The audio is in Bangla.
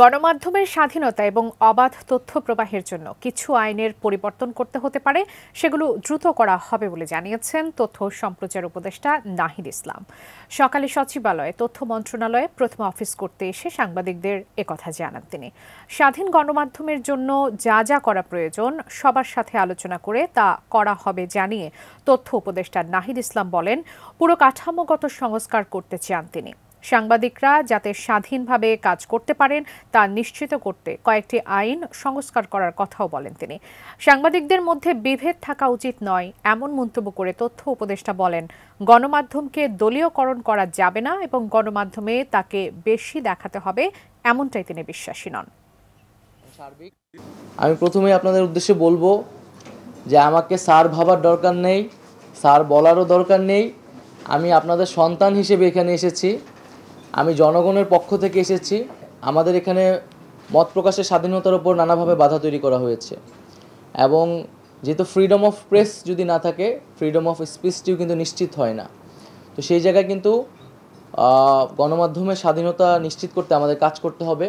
গণমাধ্যমের স্বাধীনতা এবং অবাধ তথ্য প্রবাহের জন্য কিছু আইনের পরিবর্তন করতে হতে পারে সেগুলো দ্রুত করা হবে বলে জানিয়েছেন তথ্য সম্প্রচার উপদেষ্টা নাহিদ ইসলাম সকালে সচিবালয়ে তথ্য মন্ত্রণালয়ে প্রথম অফিস করতে এসে সাংবাদিকদের একথা জানান তিনি স্বাধীন গণমাধ্যমের জন্য যা যা করা প্রয়োজন সবার সাথে আলোচনা করে তা করা হবে জানিয়ে তথ্য উপদেষ্টা নাহিদ ইসলাম বলেন পুরো কাঠামোগত সংস্কার করতে চান তিনি সাংবাদিকরা যাতে স্বাধীনভাবে কাজ করতে পারেন তা নিশ্চিত করতে কয়েকটি আইন সংস্কার করার কথাও বলেন তিনি সাংবাদিকদের মধ্যে বিভেদ থাকা উচিত নয় এমন মন্তব্য করে তথ্য উপদেষ্টা বলেন গণমাধ্যমকে দলীয়করণ করা যাবে না এবং গণমাধ্যমে তাকে বেশি দেখাতে হবে এমনটাই তিনি বিশ্বাসী নন আমি প্রথমেই আপনাদের উদ্দেশ্যে বলবো যে আমাকে স্যার ভাবার দরকার নেই স্যার বলারও দরকার নেই আমি আপনাদের সন্তান হিসেবে এখানে এসেছি আমি জনগণের পক্ষ থেকে এসেছি আমাদের এখানে মত প্রকাশের স্বাধীনতার ওপর নানাভাবে বাধা তৈরি করা হয়েছে এবং যেহেতু ফ্রিডম অফ প্রেস যদি না থাকে ফ্রিডম অফ স্পিচটিও কিন্তু নিশ্চিত হয় না তো সেই জায়গায় কিন্তু গণমাধ্যমের স্বাধীনতা নিশ্চিত করতে আমাদের কাজ করতে হবে